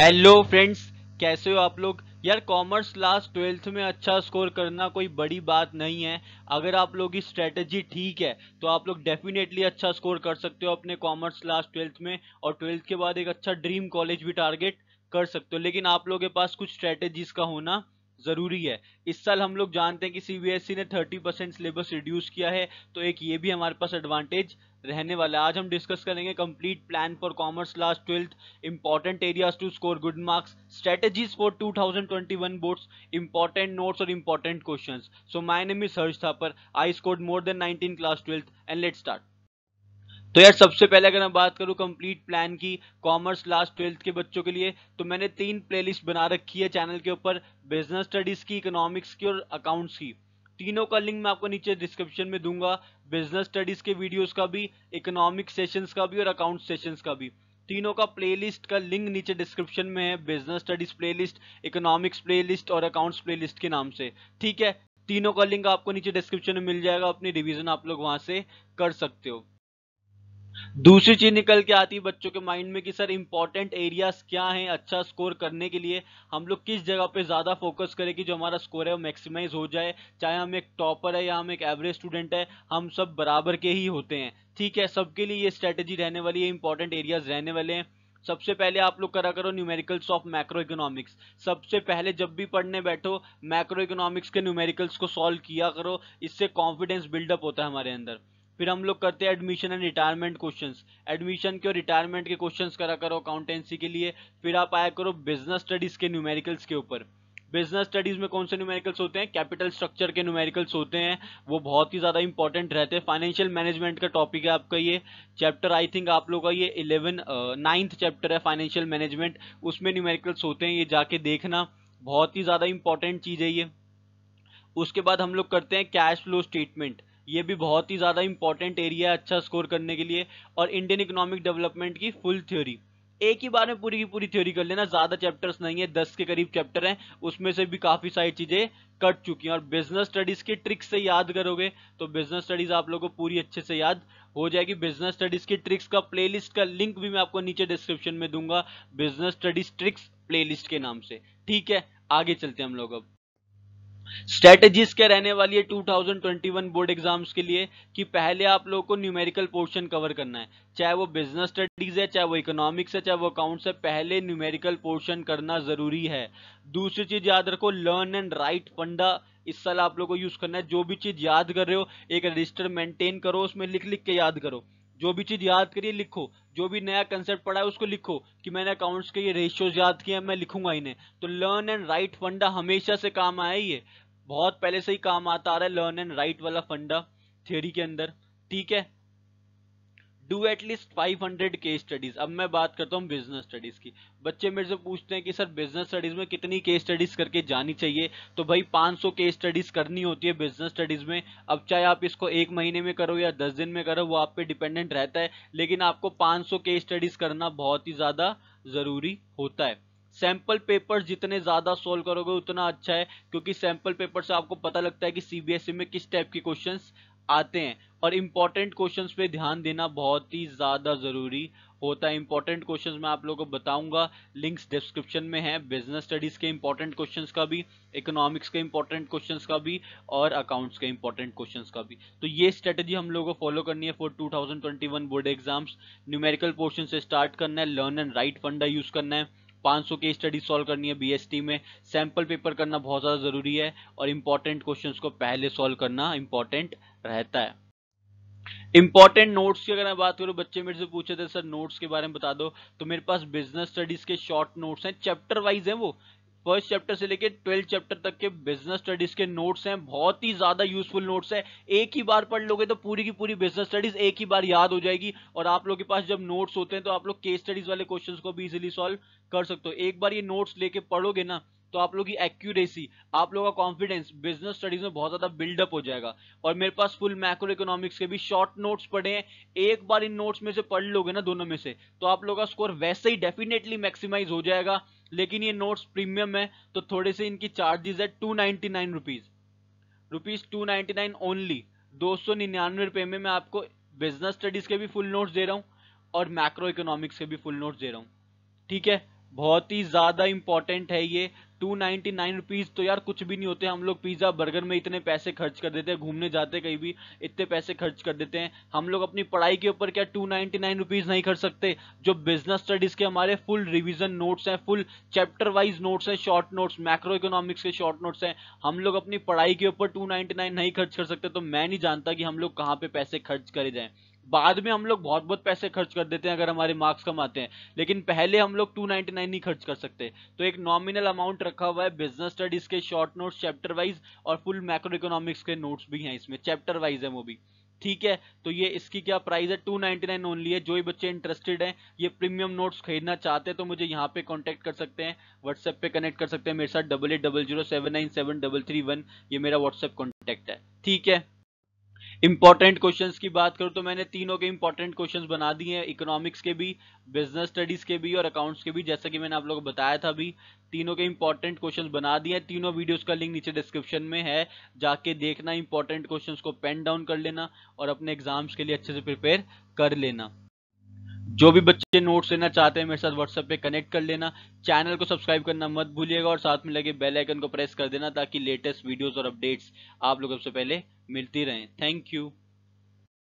hello friends कैसे हो आप लोग यार कॉमर्स क्लास ट्वेल्थ में अच्छा स्कोर करना कोई बड़ी बात नहीं है अगर आप लोग की स्ट्रेटजी ठीक है तो आप लोग डेफिनेटली अच्छा स्कोर कर सकते हो अपने कॉमर्स क्लास ट्वेल्थ में और ट्वेल्थ के बाद एक अच्छा ड्रीम कॉलेज भी टारगेट कर सकते हो लेकिन आप लोगों के पास कुछ स्ट्रेटजीज का होना ज़रूरी है इस साल हम लोग जानते हैं कि सीबीएसई e ने 30 परसेंट सिलेबस रिड्यूस किया है तो एक ये भी हमारे पास एडवांटेज रहने वाला है आज हम डिस्कस करेंगे complete plan for commerce class twelfth important areas to score good marks strategies for 2021 boards important notes और important questions so my name is था पर I scored more than 19 class twelfth and let start तो यार सबसे पहले अगर मैं बात करूं कंप्लीट प्लान की कॉमर्स लास्ट ट्वेल्थ के बच्चों के लिए तो मैंने तीन प्लेलिस्ट बना रखी है चैनल के ऊपर बिजनेस स्टडीज की इकोनॉमिक्स की और अकाउंट्स की तीनों का लिंक मैं आपको नीचे डिस्क्रिप्शन में दूंगा बिजनेस स्टडीज के वीडियोस का भी इकोनॉमिक सेशंस का भी और अकाउंट सेशंस का भी तीनों का प्लेलिस्ट का लिंक नीचे डिस्क्रिप्शन में है business studies playlist economics playlist और अकाउंट्स प्लेलिस्ट के नाम से ठीक है तीनों का लिंक आपको नीचे डिस्क्रिप्शन में मिल जाएगा अपनी रिविजन आप लोग वहां से कर सकते हो दूसरी चीज निकल के आती है बच्चों के माइंड में कि सर इंपॉर्टेंट एरियाज क्या हैं अच्छा स्कोर करने के लिए हम लोग किस जगह पे ज़्यादा फोकस करें कि जो हमारा स्कोर है वो मैक्सिमाइज हो जाए चाहे हम एक टॉपर है या हम एक एवरेज स्टूडेंट है हम सब बराबर के ही होते हैं ठीक है सबके लिए ये स्ट्रेटेजी रहने वाली है इंपॉर्टेंट एरियाज रहने वाले हैं सबसे पहले आप लोग करा करो न्यूमेरिकल्स ऑफ मैक्रो इकोनॉमिक्स सबसे पहले जब भी पढ़ने बैठो मैक्रो इकोनॉमिक्स के न्यूमेरिकल्स को सॉल्व किया करो इससे कॉन्फिडेंस बिल्डअप होता है हमारे अंदर फिर हम लोग करते हैं admission and retirement questions admission के और रिटायरमेंट के क्वेश्चंस करा करो अकाउंटेंसी के लिए फिर आप आया करो बिजनेस स्टडीज़ के न्यूमेरिकल्स के ऊपर बिजनेस स्टडीज में कौन से न्यूमेरिकल्स होते हैं कैपिटल स्ट्रक्चर के न्यूमेरिकल्स होते हैं वो बहुत ही ज़्यादा इंपॉर्टेंट रहते हैं फाइनेंशियल मैनेजमेंट का टॉपिक है आपका ये चैप्टर आई थिंक आप लोग का ये इलेवन नाइन्थ चैप्टर है फाइनेंशियल मैनेजमेंट उसमें न्यूमेरिकल्स होते हैं ये जाके देखना बहुत ही ज़्यादा इंपॉर्टेंट चीज़ है ये उसके बाद हम लोग करते हैं कैश फ्लो स्टेटमेंट ये भी बहुत ही ज़्यादा इंपॉर्टेंट एरिया है अच्छा स्कोर करने के लिए और इंडियन इकोनॉमिक डेवलपमेंट की फुल थ्योरी एक ही बार में पूरी की पूरी थ्योरी कर लेना ज़्यादा चैप्टर्स नहीं है दस के करीब चैप्टर हैं उसमें से भी काफ़ी सारी चीज़ें कट चुकी हैं और बिजनेस स्टडीज़ की ट्रिक्स से याद करोगे तो बिजनेस स्टडीज़ आप लोगों को पूरी अच्छे से याद हो जाएगी बिजनेस स्टडीज़ की ट्रिक्स का प्लेलिस्ट का लिंक भी मैं आपको नीचे डिस्क्रिप्शन में दूंगा बिजनेस स्टडीज़ ट्रिक्स प्लेलिस्ट के नाम से ठीक है आगे चलते हैं हम लोग अब स्ट्रेटेजीज क्या रहने वाली है 2021 बोर्ड एग्जाम्स के लिए कि पहले आप लोगों को न्यूमेरिकल पोर्शन कवर करना है चाहे वो बिजनेस स्टडीज है चाहे वो इकोनॉमिक्स है चाहे वो अकाउंट्स है पहले न्यूमेरिकल पोर्शन करना जरूरी है दूसरी चीज याद रखो लर्न एंड राइट फंडा इस साल आप लोग को यूज करना है जो भी चीज याद कर रहे हो एक रजिस्टर मेंटेन करो उसमें लिख लिख के याद करो जो भी चीज़ याद करिए लिखो जो भी नया कंसेप्ट पढ़ा है उसको लिखो कि मैंने अकाउंट्स के ये रेशियोज याद किए हैं मैं लिखूंगा इन्हें तो लर्न एंड राइट फंडा हमेशा से काम आया ये बहुत पहले से ही काम आता आ रहा है लर्न एंड राइट वाला फंडा थ्योरी के अंदर ठीक है डू एटलीस्ट 500 के स्टडीज अब मैं बात करता हूँ बिजनेस स्टडीज की बच्चे मेरे से पूछते हैं कि सर बिजनेस स्टडीज में कितनी के स्टडीज करके जानी चाहिए तो भाई 500 के स्टडीज करनी होती है बिजनेस स्टडीज में अब चाहे आप इसको एक महीने में करो या दस दिन में करो वो आप पे डिपेंडेंट रहता है लेकिन आपको 500 के स्टडीज करना बहुत ही ज्यादा जरूरी होता है सैंपल पेपर जितने ज़्यादा सोल्व करोगे उतना अच्छा है क्योंकि सैंपल पेपर से आपको पता लगता है कि सीबीएसई e में किस टाइप के क्वेश्चंस आते हैं और इम्पॉर्टेंट क्वेश्चन पे ध्यान देना बहुत ही ज़्यादा ज़रूरी होता है इंपॉर्टेंट क्वेश्चंस मैं आप लोगों को बताऊंगा लिंक्स डिस्क्रिप्शन में है बिजनेस स्टडीज के इम्पोर्टेंट क्वेश्चंस का भी इकोनॉमिक्स के इंपॉर्टेंट क्वेश्चंस का भी और अकाउंट्स के इंपॉर्टेंट क्वेश्चंस का भी तो ये स्ट्रेटेजी हम लोगों को फॉलो करनी है for 2021 board exams numerical portion से स्टार्ट करना है लर्न एंड राइट फंडा यूज करना है 500 की स्टडी सॉल्व करनी है बीएसटी में सैम्पल पेपर करना बहुत ज़्यादा ज़रूरी है और इम्पॉर्टेंट क्वेश्चंस को पहले सॉल्व करना इम्पॉर्टेंट रहता है इंपॉर्टेंट नोट्स की अगर मैं बात करूं बच्चे मेरे से पूछे थे सर नोट्स के बारे में बता दो तो मेरे पास बिजनेस स्टडीज के शॉर्ट नोट्स हैं चैप्टर वाइज है वो फर्स्ट चैप्टर से लेके ट्वेल्थ चैप्टर तक के बिजनेस स्टडीज के नोट्स हैं बहुत ही ज्यादा यूजफुल नोट्स हैं एक ही बार पढ़ लोगे तो पूरी की पूरी बिजनेस स्टडीज एक ही बार याद हो जाएगी और आप लोग के पास जब नोट्स होते हैं तो आप लोग केस स्टडीज वाले क्वेश्चन को भी इजिली सॉल्व कर सकते हो एक बार ये नोट्स लेके पढ़ोगे ना तो आप लोग की एक्यूरेसी आप लोगों का कॉन्फिडेंस बिजनेस स्टडीज में बहुत ज्यादा बिल्डअप हो जाएगा और मेरे पास फुल मैक्रो इकोनॉमिक्स के भी शॉर्ट नोट्स पढ़े हैं एक बार इन नोट्स में से पढ़ लोगे ना दोनों में से तो आप लोग का स्कोर वैसे ही डेफिनेटली मैक्सिमाइज हो जाएगा लेकिन ये नोट्स प्रीमियम है तो थोड़े से इनकी चार्जेस है two ninety nine rupees rupees two ninety nine only दो सौ निन्यानवे रुपये में मैं आपको बिजनेस स्टडीज़ के भी फुल नोट्स दे रहा हूँ और मैक्रो इकोनॉमिक्स के भी फुल नोट्स दे रहा हूँ ठीक है बहुत ही ज़्यादा इंपॉर्टेंट है ये टू नाइनटी नाइन रुपीज़ तो यार कुछ भी नहीं होते हम लोग पिज़्ज़ा बर्गर में इतने पैसे खर्च कर देते हैं घूमने जाते कहीं भी इतने पैसे खर्च कर देते हैं हम लोग अपनी पढ़ाई के ऊपर क्या टू नाइनटी नाइन रुपीज़ नहीं खर्च सकते जो बिजनेस स्टडीज़ के हमारे फुल रिविजन नोट्स हैं फुल चैप्टर वाइज नोट्स हैं शॉर्ट नोट्स मैक्रो इकोनॉमिक्स के शॉर्ट नोट्स हैं हम लोग अपनी पढ़ाई के ऊपर टू नाइन नहीं खर्च कर सकते तो मैं नहीं जानता कि हम लोग कहाँ पे पैसे खर्च करे जाए बाद में हम लोग बहुत बहुत पैसे खर्च कर देते हैं अगर हमारे मार्क्स कम आते हैं लेकिन पहले हम लोग 299 नहीं खर्च कर सकते तो एक नॉमिनल अमाउंट रखा हुआ है बिजनेस स्टडीज के शॉर्ट नोट्स चैप्टर वाइज और फुल मैक्रो इकोनॉमिक्स के नोट्स भी हैं इसमें चैप्टर वाइज है वो भी ठीक है तो ये इसकी क्या प्राइस है टू नाइनटी नाइन ओनली है जो भी बच्चे इंटरेस्टेड हैं ये प्रीमियम नोट्स खरीदना चाहते हैं तो मुझे यहाँ पे कांटेक्ट कर सकते हैं व्हाट्सएप पे कनेक्ट कर सकते हैं मेरे साथ double eight double zero seven nine seven double three one ये मेरा व्हाट्सएप कॉन्टैक्ट है ठीक है इंपॉर्टेंट क्वेश्चंस की बात करूं तो मैंने तीनों के इंपॉर्टेंट क्वेश्चंस बना दिए हैं इकोनॉमिक्स के भी बिजनेस स्टडीज के भी और अकाउंट्स के भी जैसा कि मैंने आप लोगों को बताया था अभी तीनों के इंपॉर्टेंट क्वेश्चन बना दिए हैं तीनों वीडियोस का लिंक नीचे डिस्क्रिप्शन में है जाके देखना इंपॉर्टेंट क्वेश्चन को पेन डाउन कर लेना और अपने एग्जाम्स के लिए अच्छे से प्रिपेयर कर लेना जो भी बच्चे नोट्स लेना चाहते हैं मेरे साथ व्हाट्सएप पे कनेक्ट कर लेना चैनल को सब्सक्राइब करना मत भूलिएगा और साथ में लगे बेल आइकन को प्रेस कर देना ताकि लेटेस्ट वीडियोस और अपडेट्स आप लोग सबसे पहले मिलती रहें थैंक यू